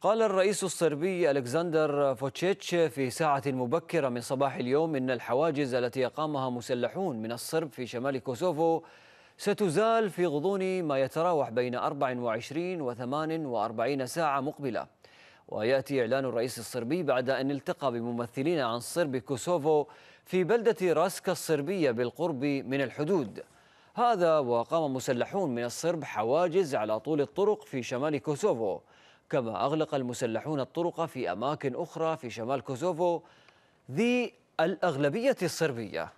قال الرئيس الصربي ألكسندر فوتشيتش في ساعة مبكرة من صباح اليوم إن الحواجز التي أقامها مسلحون من الصرب في شمال كوسوفو ستزال في غضون ما يتراوح بين 24 و 48 ساعة مقبلة ويأتي إعلان الرئيس الصربي بعد أن التقى بممثلين عن صرب كوسوفو في بلدة راسكا الصربية بالقرب من الحدود هذا وقام مسلحون من الصرب حواجز على طول الطرق في شمال كوسوفو كما أغلق المسلحون الطرق في أماكن أخرى في شمال كوزوفو ذي الأغلبية الصربية